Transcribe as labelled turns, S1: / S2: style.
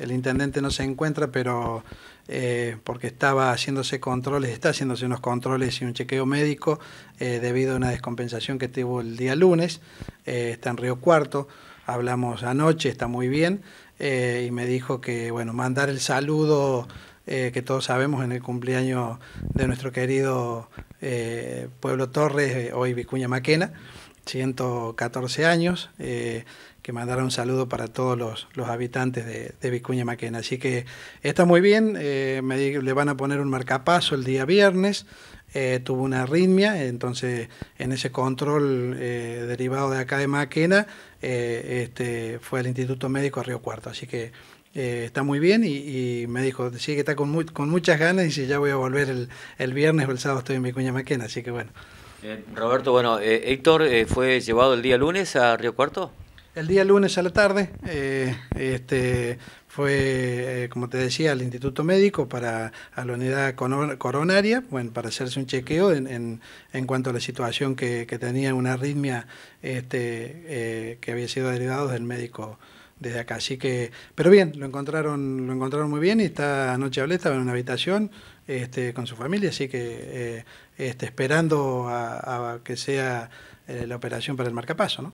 S1: el intendente no se encuentra, pero eh, porque estaba haciéndose controles, está haciéndose unos controles y un chequeo médico eh, debido a una descompensación que tuvo el día lunes. Eh, está en Río Cuarto, hablamos anoche, está muy bien, y me dijo que, bueno, mandar el saludo eh, que todos sabemos en el cumpleaños de nuestro querido eh, Pueblo Torres, eh, hoy Vicuña Maquena, 114 años, que mandara un saludo para todos los, habitantes de, Vicuña Maquena. Así que está muy bien, le van a poner un marcapaso el día viernes. tuvo una arritmia, entonces en ese control derivado de acá de Maquena este, fue al Instituto Médico Río Cuarto. Así que eh, está muy bien y, me dijo, sí que está con, con muchas ganas y si ya voy a volver el, el, viernes o el sábado estoy en mi cuña Maquena, así que bueno.
S2: Eh, Roberto, bueno, eh, Héctor fue llevado el día lunes a Río Cuarto.
S1: El día lunes a la tarde este, fue, como te decía, al Instituto Médico para a la unidad coronaria, bueno, para hacerse un chequeo en, en, cuanto a la situación que, que tenía una arritmia este, que había sido derivada del médico desde acá. Así que, pero bien, lo encontraron, lo encontraron muy bien y esta noche hablé, estaba en una habitación este, con su familia, así que eh, este, esperando a, que sea eh, la operación para el marcapaso, ¿no?